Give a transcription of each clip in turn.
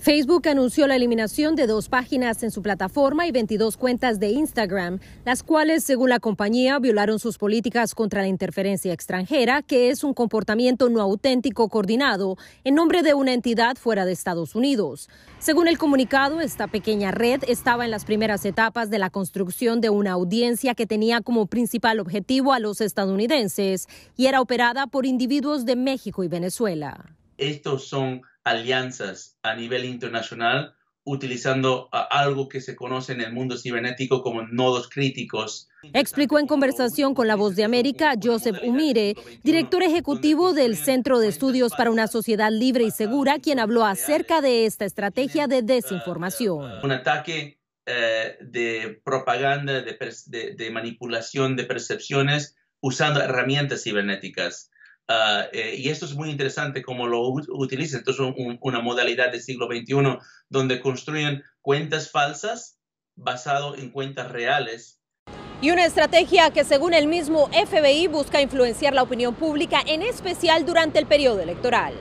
Facebook anunció la eliminación de dos páginas en su plataforma y 22 cuentas de Instagram, las cuales, según la compañía, violaron sus políticas contra la interferencia extranjera, que es un comportamiento no auténtico coordinado en nombre de una entidad fuera de Estados Unidos. Según el comunicado, esta pequeña red estaba en las primeras etapas de la construcción de una audiencia que tenía como principal objetivo a los estadounidenses y era operada por individuos de México y Venezuela. Estos son alianzas a nivel internacional utilizando algo que se conoce en el mundo cibernético como nodos críticos. Explicó en conversación con La Voz de América Joseph Umire, director ejecutivo del Centro de Estudios para una Sociedad Libre y Segura, quien habló acerca de esta estrategia de desinformación. Un ataque eh, de propaganda, de manipulación de percepciones usando herramientas cibernéticas. Ah, eh, y esto es muy interesante cómo lo utilizan. Entonces, es una modalidad del siglo XXI donde construyen cuentas falsas basado en cuentas reales. Y una estrategia que según el mismo FBI busca influenciar la opinión pública, en especial durante el periodo electoral.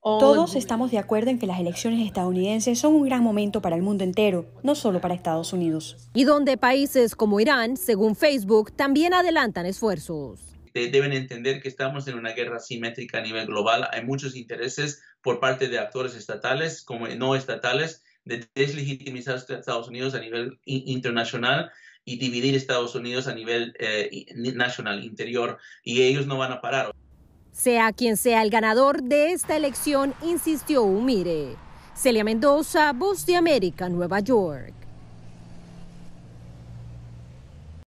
Todos estamos de acuerdo en que las elecciones estadounidenses son un gran momento para el mundo entero, no solo para Estados Unidos. Y donde países como Irán, según Facebook, también adelantan esfuerzos deben entender que estamos en una guerra simétrica a nivel global. Hay muchos intereses por parte de actores estatales como no estatales de deslegitimizar a Estados Unidos a nivel internacional y dividir Estados Unidos a nivel eh, nacional, interior, y ellos no van a parar. Sea quien sea el ganador de esta elección, insistió Humire. Celia Mendoza, Voz de América, Nueva York.